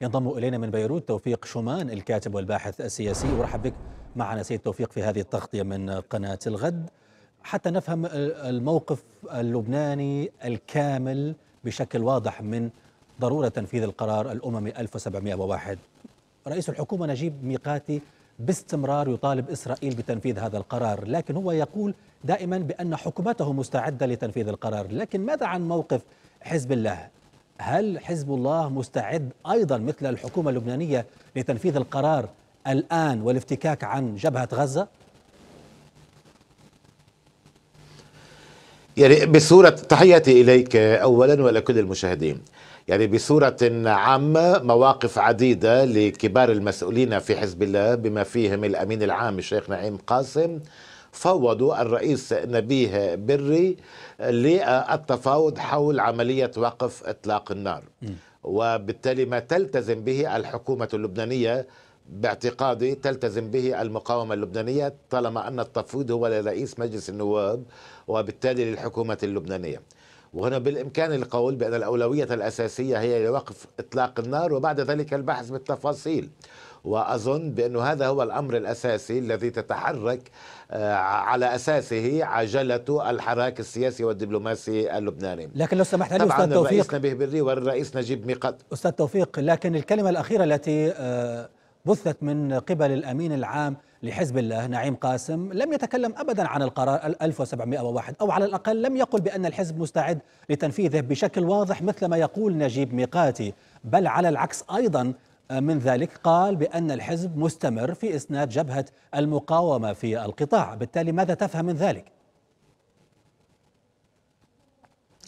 ينضم إلينا من بيروت توفيق شومان الكاتب والباحث السياسي ورحب بك معنا سيد توفيق في هذه التغطية من قناة الغد حتى نفهم الموقف اللبناني الكامل بشكل واضح من ضرورة تنفيذ القرار الأممي 1701 رئيس الحكومة نجيب ميقاتي باستمرار يطالب إسرائيل بتنفيذ هذا القرار لكن هو يقول دائما بأن حكومته مستعدة لتنفيذ القرار لكن ماذا عن موقف حزب الله هل حزب الله مستعد أيضا مثل الحكومة اللبنانية لتنفيذ القرار الآن والافتكاك عن جبهة غزة؟ يعني بصورة تحياتي إليك أولا ولكل المشاهدين يعني بصورة عامة مواقف عديدة لكبار المسؤولين في حزب الله بما فيهم الأمين العام الشيخ نعيم قاسم فوضوا الرئيس نبيه بري للتفاوض حول عملية وقف إطلاق النار وبالتالي ما تلتزم به الحكومة اللبنانية باعتقادي تلتزم به المقاومة اللبنانية طالما أن التفويض هو لرئيس مجلس النواب وبالتالي للحكومة اللبنانية وهنا بالإمكان القول بأن الأولوية الأساسية هي لوقف إطلاق النار وبعد ذلك البحث بالتفاصيل واظن بانه هذا هو الامر الاساسي الذي تتحرك آه، على اساسه عجله الحراك السياسي والدبلوماسي اللبناني لكن لو سمحت لي استاذ توفيق الرئيس نبيه بري والرئيس نجيب ميقات استاذ توفيق لكن الكلمه الاخيره التي آه، بثت من قبل الأمين العام لحزب الله نعيم قاسم لم يتكلم أبدا عن القرار 1701 أو على الأقل لم يقل بأن الحزب مستعد لتنفيذه بشكل واضح مثل ما يقول نجيب ميقاتي بل على العكس أيضا من ذلك قال بأن الحزب مستمر في إسناد جبهة المقاومة في القطاع بالتالي ماذا تفهم من ذلك؟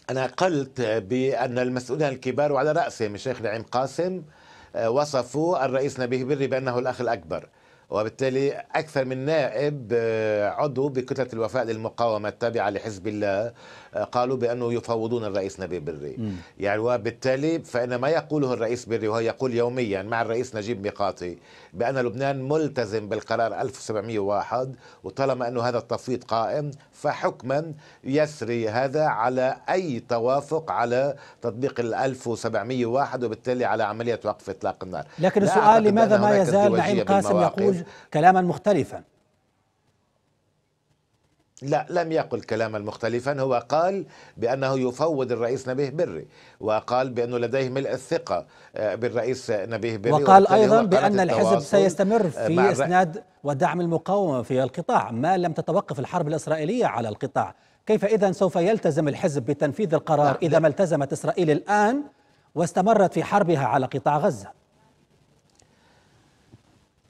أنا قلت بأن المسؤولين الكبار وعلى رأسهم الشيخ نعيم قاسم آه، وصفوا الرئيس نبيه بري بأنه الأخ الأكبر وبالتالي أكثر من نائب آه، عضو بكتلة الوفاء للمقاومة التابعة لحزب الله آه، قالوا بانه يفاوضون الرئيس نبيل بري م. يعني وبالتالي فان ما يقوله الرئيس بري وهو يقول يوميا مع الرئيس نجيب ميقاتي بان لبنان ملتزم بالقرار 1701 وطالما انه هذا التفويض قائم فحكما يسري هذا على اي توافق على تطبيق ال 1701 وبالتالي على عمليه وقف اطلاق النار لكن السؤال لماذا ما يزال نعيم قاسم يقول كلاما مختلفا لا لم يقل كلاما مختلفا هو قال بأنه يفوض الرئيس نبيه بري وقال بأنه لديه ملء الثقة آه، بالرئيس نبيه بري وقال أيضا بأن الحزب سيستمر في إسناد ودعم المقاومة في القطاع ما لم تتوقف الحرب الإسرائيلية على القطاع كيف إذا سوف يلتزم الحزب بتنفيذ القرار نعم. إذا ما التزمت إسرائيل الآن واستمرت في حربها على قطاع غزة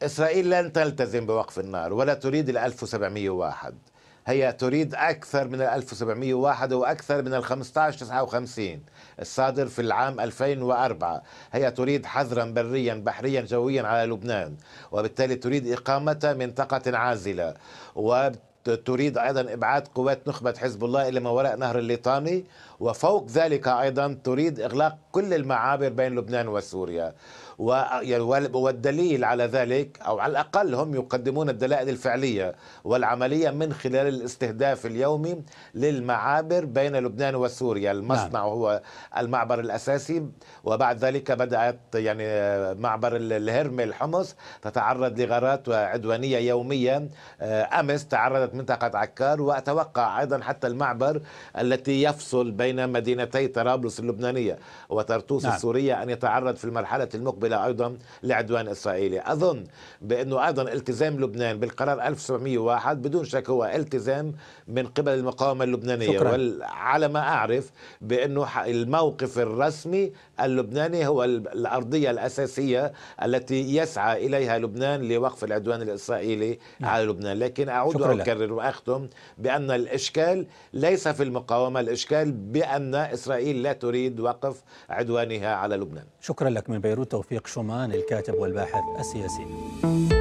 إسرائيل لن تلتزم بوقف النار ولا تريد ال 1701 هي تريد أكثر من ال 1701 وأكثر من ال 1559 الصادر في العام 2004 هي تريد حظرا بريا بحريا جويا على لبنان وبالتالي تريد إقامة منطقة عازلة وبالتالي تريد ايضا ابعاد قوات نخبه حزب الله الى ما وراء نهر الليطاني وفوق ذلك ايضا تريد اغلاق كل المعابر بين لبنان وسوريا يعني والدليل على ذلك او على الاقل هم يقدمون الدلائل الفعليه والعمليه من خلال الاستهداف اليومي للمعابر بين لبنان وسوريا، نعم. المصنع نعم. هو المعبر الاساسي وبعد ذلك بدات يعني معبر الهرم الحمص تتعرض لغارات عدوانيه يوميا آه، امس تعرضت منطقة عكار وأتوقع أيضا حتى المعبر التي يفصل بين مدينتي طرابلس اللبنانية وطرطوس نعم. السورية أن يتعرض في المرحلة المقبلة أيضا لعدوان إسرائيلي أظن بأنه أيضا التزام لبنان بالقرار 1701 بدون شك هو التزام من قبل المقاومة اللبنانية شكرا. وعلى ما أعرف بأنه الموقف الرسمي اللبناني هو الأرضية الأساسية التي يسعى إليها لبنان لوقف العدوان الإسرائيلي نعم. على لبنان لكن أعود وأكرر اكرر واختم بان الاشكال ليس في المقاومه، الاشكال بان اسرائيل لا تريد وقف عدوانها على لبنان. شكرا لك من بيروت توفيق شومان الكاتب والباحث السياسي.